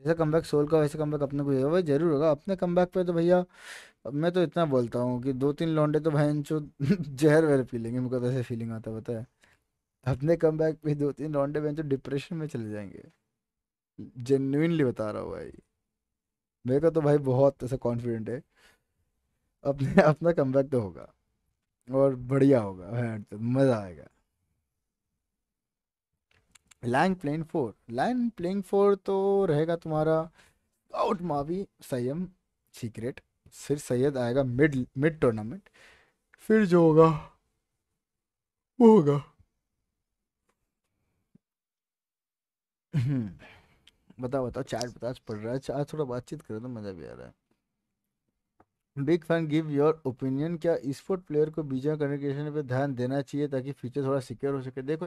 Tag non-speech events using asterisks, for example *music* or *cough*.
जैसा come back soul का वैसे कम बैक अपने को होगा भाई जरूर होगा अपने कम बैक पर तो भैया मैं तो इतना बोलता हूँ कि दो तीन लौंडे तो भाई इंचो *laughs* जहर वहर पी लेंगे मुझे तो ऐसे फीलिंग आता पता है अपने कम बैक पर दो तीन लौंडे भाई डिप्रेशन में चले जाएंगे जेन्यूनली बता रहा हूँ भाई मेरे को तो भाई बहुत ऐसा कॉन्फिडेंट है अपने अपना कम तो होगा और बढ़िया होगा तो मज़ा आएगा long plan for long playing for तो रहेगा तुम्हारा आउट मावी सयम सीक्रेट फिर सैयद आएगा मिड मिड टूर्नामेंट फिर जो होगा वो होगा हम्म, बताओ बताओ चैट बता पढ़ रहा है चार थोड़ा बातचीत करो तो मज़ा भी आ रहा है big fan give your opinion क्या स्पोर्ट प्लेयर को बीजा कम्युनिकेशन पे ध्यान देना चाहिए ताकि फ्यूचर थोड़ा सिक्योर हो सके देखो